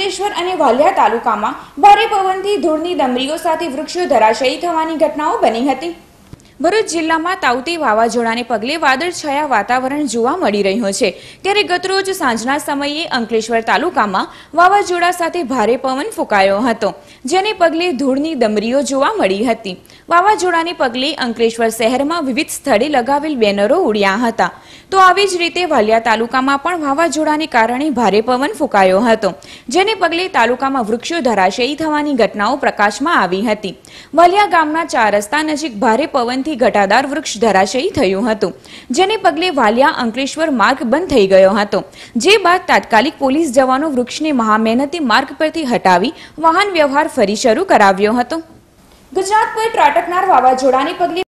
અંકલેશ્વર અને વાલિયા તાલુકામાં ભારે પવનથી ધૂળની ડમરીઓ સાથે વૃક્ષો ધરાશયી થવાની ઘટનાઓ બની હતી ભરૂચ જિલ્લામાં તાઉતી વાવાઝોડાને પગલે વાદળછાયા વાતાવરણ જોવા મળી રહ્યું છે ત્યારે ગતરોજ સાંજના સમયે અંકલેશ્વર તાલુકામાં વાવાઝોડા સાથે ભારે પવન ફૂંકાયો હતો જેને પગલે ધૂળની ડમરીઓ જોવા મળી હતી વાવાઝોડાને પગલે અંકલેશ્વર શહેરમાં વિવિધ સ્થળે લગાવેલ બેનરો ઉડ્યા હતા તો આવી જ રીતે વાલિયા તાલુકામાં પણ વાવાઝોડાને કારણે ભારે પવન ફૂંકાયો હતો જેને પગલે તાલુકામાં વૃક્ષો ધરાશયી થવાની ઘટનાઓ પ્રકાશમાં આવી હતી વાલિયા ગામના ચાર રસ્તા નજીક ભારે પવનથી ઘટાદાર વૃક્ષ ધરાશયી થયું હતું જેને પગલે વાલિયા અંકલેશ્વર માર્ગ બંધ થઈ ગયો હતો જે બાદ તાત્કાલિક પોલીસ જવાનો વૃક્ષને મહામહેનતી માર્ગ પરથી હટાવી વાહન વ્યવહાર ફરી શરૂ કરાવ્યો હતો ગુજરાત પર ત્રાટકનાર વાવાઝોડાને પગલે